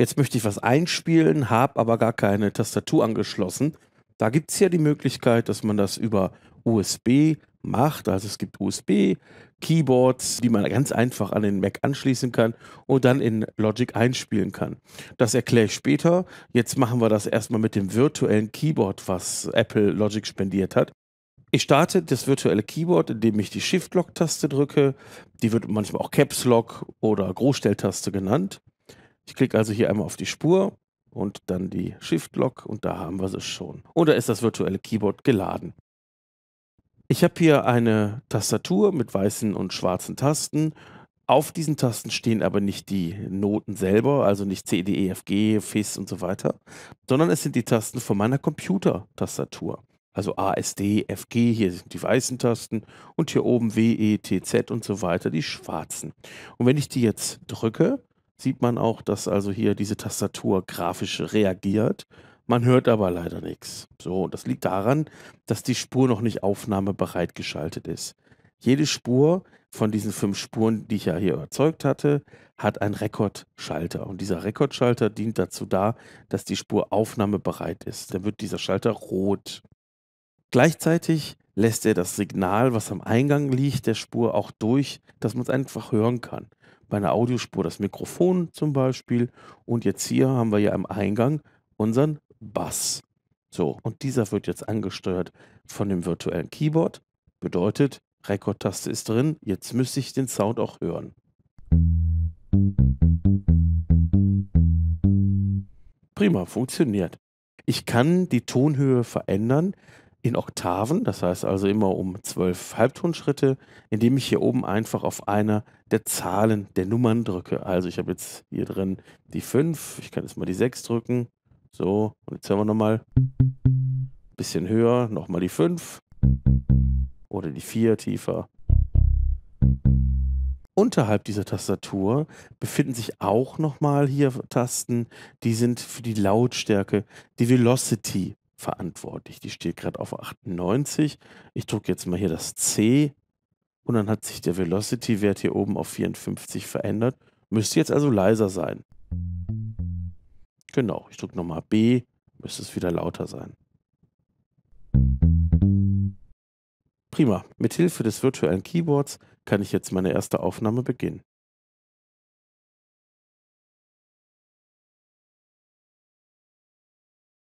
jetzt möchte ich was einspielen, habe aber gar keine Tastatur angeschlossen. Da gibt es ja die Möglichkeit, dass man das über USB macht. Also es gibt USB-Keyboards, die man ganz einfach an den Mac anschließen kann und dann in Logic einspielen kann. Das erkläre ich später. Jetzt machen wir das erstmal mit dem virtuellen Keyboard, was Apple Logic spendiert hat. Ich starte das virtuelle Keyboard, indem ich die Shift-Lock-Taste drücke. Die wird manchmal auch Caps Lock oder Großstelltaste genannt. Ich klicke also hier einmal auf die Spur und dann die Shift-Lock und da haben wir es schon. Und da ist das virtuelle Keyboard geladen. Ich habe hier eine Tastatur mit weißen und schwarzen Tasten. Auf diesen Tasten stehen aber nicht die Noten selber, also nicht C, D, E, F, G, FIS und so weiter, sondern es sind die Tasten von meiner Computertastatur. Also A, S, D, F, G, hier sind die weißen Tasten und hier oben W, E, T, Z und so weiter, die schwarzen. Und wenn ich die jetzt drücke, sieht man auch, dass also hier diese Tastatur grafisch reagiert. Man hört aber leider nichts. So, das liegt daran, dass die Spur noch nicht aufnahmebereit geschaltet ist. Jede Spur von diesen fünf Spuren, die ich ja hier erzeugt hatte, hat einen Rekordschalter. Und dieser Rekordschalter dient dazu da, dass die Spur aufnahmebereit ist. Dann wird dieser Schalter rot. Gleichzeitig lässt er das Signal, was am Eingang liegt, der Spur auch durch, dass man es einfach hören kann bei einer Audiospur das Mikrofon zum Beispiel. Und jetzt hier haben wir ja am Eingang unseren Bass. So, und dieser wird jetzt angesteuert von dem virtuellen Keyboard. Bedeutet, Rekordtaste ist drin. Jetzt müsste ich den Sound auch hören. Prima, funktioniert. Ich kann die Tonhöhe verändern in Oktaven, das heißt also immer um zwölf Halbtonschritte, indem ich hier oben einfach auf einer der Zahlen der Nummern drücke. Also ich habe jetzt hier drin die 5, ich kann jetzt mal die 6 drücken. So, und jetzt hören wir nochmal. Bisschen höher, nochmal die 5. Oder die 4 tiefer. Unterhalb dieser Tastatur befinden sich auch nochmal hier Tasten, die sind für die Lautstärke, die Velocity verantwortlich. Die steht gerade auf 98. Ich drücke jetzt mal hier das C und dann hat sich der Velocity-Wert hier oben auf 54 verändert. Müsste jetzt also leiser sein. Genau, ich drücke nochmal B, müsste es wieder lauter sein. Prima, mit Hilfe des virtuellen Keyboards kann ich jetzt meine erste Aufnahme beginnen.